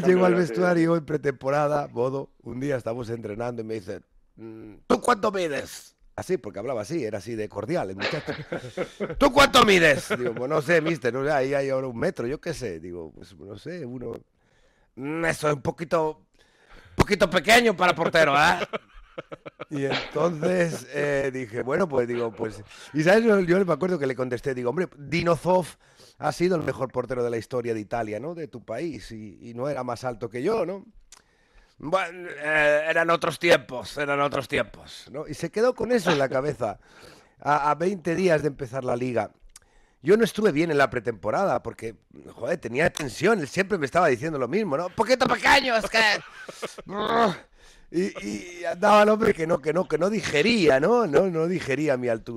Llegó al vestuario en pretemporada, Bodo, un día estamos entrenando y me dice, mm, ¿tú cuánto mides? Así, porque hablaba así, era así de cordial el muchacho. ¿Tú cuánto mides? Digo, pues no sé, mister, no, ahí hay ahora un metro, yo qué sé. Digo, pues no sé, uno... Mm, eso es un poquito, un poquito pequeño para portero, ¿eh? Y entonces eh, dije, bueno, pues digo, pues. Y sabes, yo, me acuerdo que le contesté, digo, hombre, Zoff ha sido el mejor portero de la historia de Italia, ¿no? De tu país, y, no era más alto que yo, ¿no? Bueno, eh, eran otros tiempos, eran otros tiempos, ¿no? Y se quedó con eso en la cabeza a, a 20 días de empezar la liga. Yo no estuve bien en la pretemporada porque, joder, tenía tensión. Él siempre me estaba diciendo lo mismo, ¿no? Poquito pequeño, es que y, andaba el hombre que no, que no, que no digería, ¿no? No, no digería mi altura.